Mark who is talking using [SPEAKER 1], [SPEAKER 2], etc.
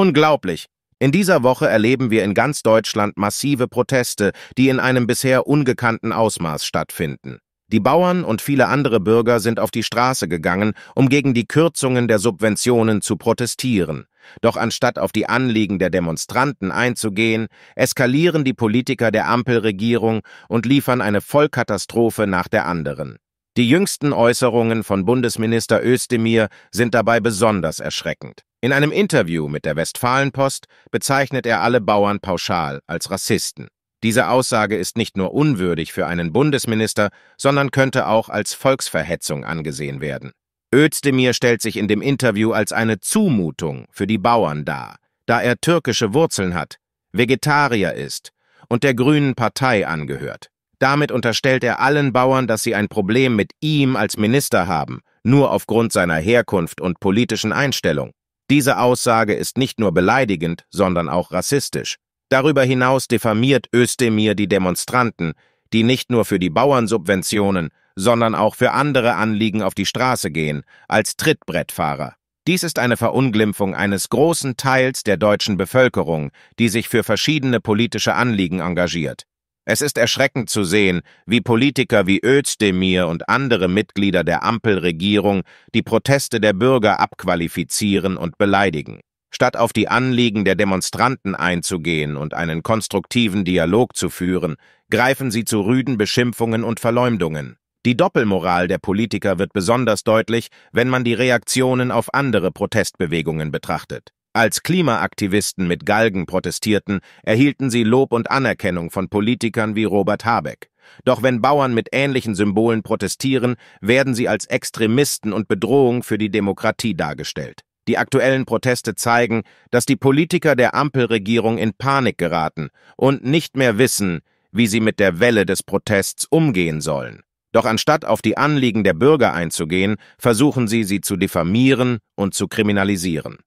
[SPEAKER 1] Unglaublich! In dieser Woche erleben wir in ganz Deutschland massive Proteste, die in einem bisher ungekannten Ausmaß stattfinden. Die Bauern und viele andere Bürger sind auf die Straße gegangen, um gegen die Kürzungen der Subventionen zu protestieren. Doch anstatt auf die Anliegen der Demonstranten einzugehen, eskalieren die Politiker der Ampelregierung und liefern eine Vollkatastrophe nach der anderen. Die jüngsten Äußerungen von Bundesminister Özdemir sind dabei besonders erschreckend. In einem Interview mit der Westfalenpost bezeichnet er alle Bauern pauschal als Rassisten. Diese Aussage ist nicht nur unwürdig für einen Bundesminister, sondern könnte auch als Volksverhetzung angesehen werden. Özdemir stellt sich in dem Interview als eine Zumutung für die Bauern dar, da er türkische Wurzeln hat, Vegetarier ist und der Grünen Partei angehört. Damit unterstellt er allen Bauern, dass sie ein Problem mit ihm als Minister haben, nur aufgrund seiner Herkunft und politischen Einstellung. Diese Aussage ist nicht nur beleidigend, sondern auch rassistisch. Darüber hinaus diffamiert Özdemir die Demonstranten, die nicht nur für die Bauernsubventionen, sondern auch für andere Anliegen auf die Straße gehen, als Trittbrettfahrer. Dies ist eine Verunglimpfung eines großen Teils der deutschen Bevölkerung, die sich für verschiedene politische Anliegen engagiert. Es ist erschreckend zu sehen, wie Politiker wie Özdemir und andere Mitglieder der Ampelregierung die Proteste der Bürger abqualifizieren und beleidigen. Statt auf die Anliegen der Demonstranten einzugehen und einen konstruktiven Dialog zu führen, greifen sie zu rüden Beschimpfungen und Verleumdungen. Die Doppelmoral der Politiker wird besonders deutlich, wenn man die Reaktionen auf andere Protestbewegungen betrachtet. Als Klimaaktivisten mit Galgen protestierten, erhielten sie Lob und Anerkennung von Politikern wie Robert Habeck. Doch wenn Bauern mit ähnlichen Symbolen protestieren, werden sie als Extremisten und Bedrohung für die Demokratie dargestellt. Die aktuellen Proteste zeigen, dass die Politiker der Ampelregierung in Panik geraten und nicht mehr wissen, wie sie mit der Welle des Protests umgehen sollen. Doch anstatt auf die Anliegen der Bürger einzugehen, versuchen sie, sie zu diffamieren und zu kriminalisieren.